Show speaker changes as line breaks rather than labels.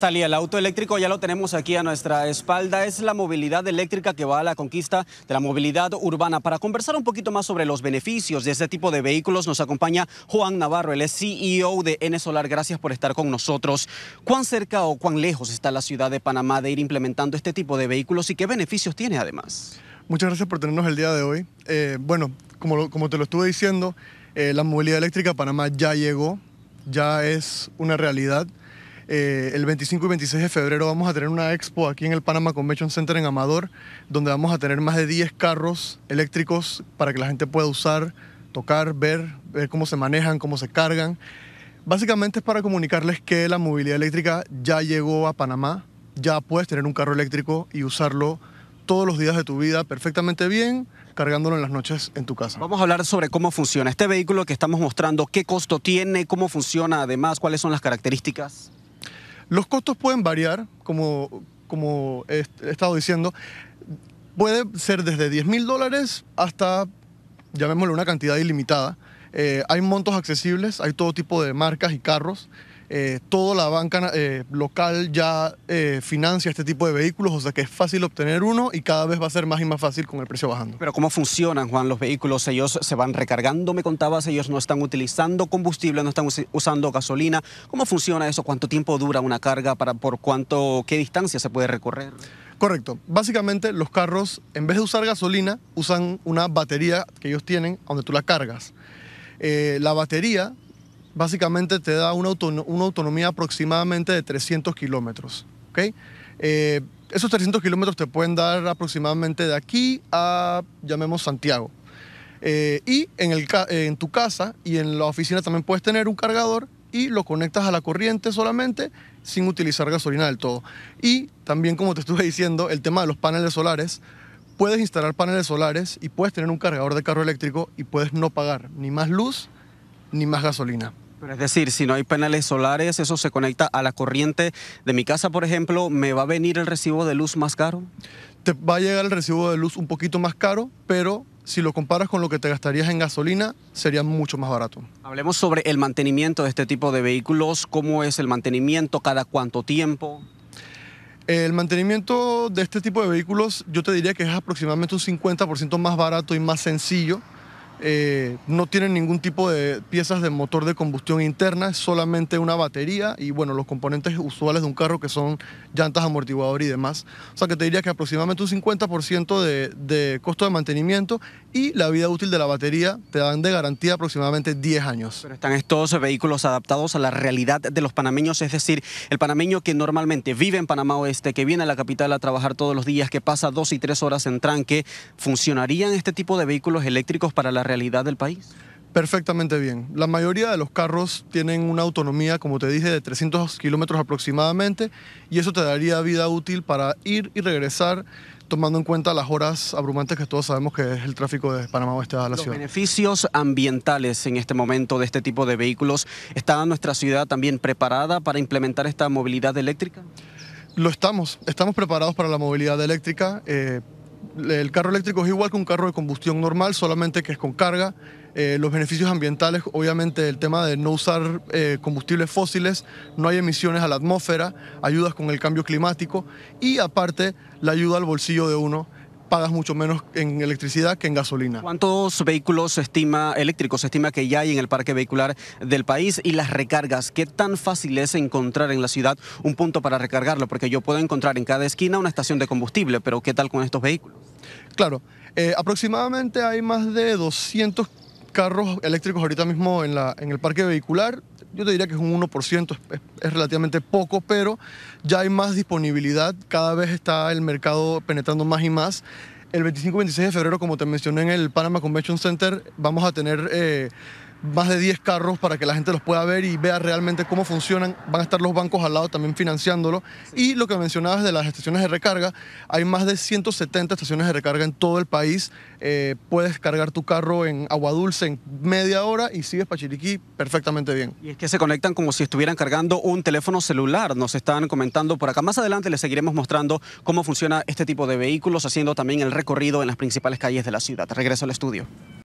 Talía, el auto eléctrico ya lo tenemos aquí a nuestra espalda. Es la movilidad eléctrica que va a la conquista de la movilidad urbana. Para conversar un poquito más sobre los beneficios de este tipo de vehículos, nos acompaña Juan Navarro, el CEO de N Solar. Gracias por estar con nosotros. ¿Cuán cerca o cuán lejos está la ciudad de Panamá de ir implementando este tipo de vehículos y qué beneficios tiene además?
Muchas gracias por tenernos el día de hoy. Eh, bueno, como, como, te lo estuve diciendo, eh, la movilidad eléctrica de Panamá ya llegó, ya es una realidad. Eh, el 25 y 26 de febrero vamos a tener una expo aquí en el Panama Convention Center en Amador, donde vamos a tener más de 10 carros eléctricos para que la gente pueda usar, tocar, ver, ver cómo se manejan, cómo se cargan. Básicamente es para comunicarles que la movilidad eléctrica ya llegó a Panamá, ya puedes tener un carro eléctrico y usarlo todos los días de tu vida perfectamente bien, cargándolo en las noches en tu casa.
Vamos a hablar sobre cómo funciona este vehículo que estamos mostrando, qué costo tiene, cómo funciona además, cuáles son las características.
Los costos pueden variar, como, he estado diciendo. Puede ser desde 10 mil dólares hasta, llamémoslo, una cantidad ilimitada. Eh, hay montos accesibles, hay todo tipo de marcas y carros. Eh, toda la banca eh, local ya eh, financia este tipo de vehículos, o sea que es fácil obtener uno y cada vez va a ser más y más fácil con el precio bajando.
Pero ¿cómo funcionan, Juan, los vehículos? Ellos se van recargando, me contabas, ellos no están utilizando combustible, no están usando gasolina. ¿Cómo funciona eso? ¿Cuánto tiempo dura una carga? Para, ¿Por cuánto, qué distancia se puede recorrer?
Correcto. Básicamente los carros, en vez de usar gasolina, usan una batería que ellos tienen donde tú la cargas. la batería básicamente te da una, autonomía aproximadamente de 300 kilómetros. Eh, esos 300 kilómetros te pueden dar aproximadamente de aquí a, llamemos, Santiago. Eh, y en, en tu casa y en la oficina también puedes tener un cargador y lo conectas a la corriente solamente sin utilizar gasolina del todo. Y también, como te estuve diciendo, el tema de los paneles solares. Puedes instalar paneles solares y puedes tener un cargador de carro eléctrico y puedes no pagar ni más luz ni más gasolina.
Pero es decir, si no hay paneles solares, eso se conecta a la corriente de mi
casa, por ejemplo, ¿me va a venir el recibo de luz más caro? Te va a llegar el recibo de luz un poquito más caro, pero si lo comparas con lo que te gastarías en gasolina, sería mucho más barato.
Hablemos sobre el mantenimiento de este tipo de vehículos, cómo es el mantenimiento, cada cuánto tiempo.
El mantenimiento de este tipo de vehículos yo te diría que es aproximadamente un 50% más barato y más sencillo eh, no tienen ningún tipo de piezas de motor de combustión interna, es solamente una batería y bueno, los componentes usuales de un carro que son llantas, amortiguador y demás. O sea que te diría que aproximadamente un 50% de, costo de mantenimiento y la vida útil de la batería te dan de garantía aproximadamente 10 años.
están estos vehículos adaptados a la realidad de los panameños, es decir, el panameño que normalmente vive en Panamá Oeste, que viene a la capital a trabajar todos los días, que pasa dos y tres horas en tranque, ¿funcionarían este tipo de vehículos eléctricos para la realidad del país?
Perfectamente bien. La mayoría de los carros tienen una autonomía, como te dije, de 300 kilómetros aproximadamente y eso te daría vida útil para ir y regresar tomando en cuenta las horas abrumantes que todos sabemos que es el tráfico de Panamá Oeste a la ciudad.
beneficios ambientales en este momento de este tipo de vehículos, ¿está nuestra ciudad también preparada para implementar esta movilidad eléctrica?
Lo estamos, estamos preparados para la movilidad eléctrica. Eh, el carro eléctrico es igual que un carro de combustión normal, solamente que es con carga. Eh, los beneficios ambientales, obviamente el tema de no usar eh, combustibles fósiles, no hay emisiones a la atmósfera, ayudas con el cambio climático y aparte la ayuda al bolsillo de uno pagas mucho menos en electricidad que en gasolina.
¿Cuántos vehículos se estima, eléctricos se estima que ya hay en el parque vehicular del país y las recargas? ¿Qué tan fácil es encontrar en la ciudad un punto para recargarlo? Porque yo puedo encontrar en cada esquina una estación de combustible, pero ¿qué tal con estos vehículos?
Claro, eh, aproximadamente hay más de 200 carros eléctricos ahorita mismo en, la, en el parque vehicular yo te diría que es un 1%, es, relativamente poco, pero ya hay más disponibilidad, cada vez está el mercado penetrando más y más. El 25-26 de febrero, como te mencioné en el Panama Convention Center, vamos a tener... Eh, más de 10 carros para que la gente los pueda ver y vea realmente cómo funcionan. Van a estar los bancos al lado también financiándolo. Y lo que mencionabas de las estaciones de recarga, hay más de 170 estaciones de recarga en todo el país. Eh, puedes cargar tu carro en agua dulce en media hora y sigues para Chiriquí perfectamente bien. Y
es que se conectan como si estuvieran cargando un teléfono celular, nos están comentando por acá. Más adelante les seguiremos mostrando cómo funciona este tipo de vehículos, haciendo también el recorrido en las principales calles de la ciudad. Regreso al estudio.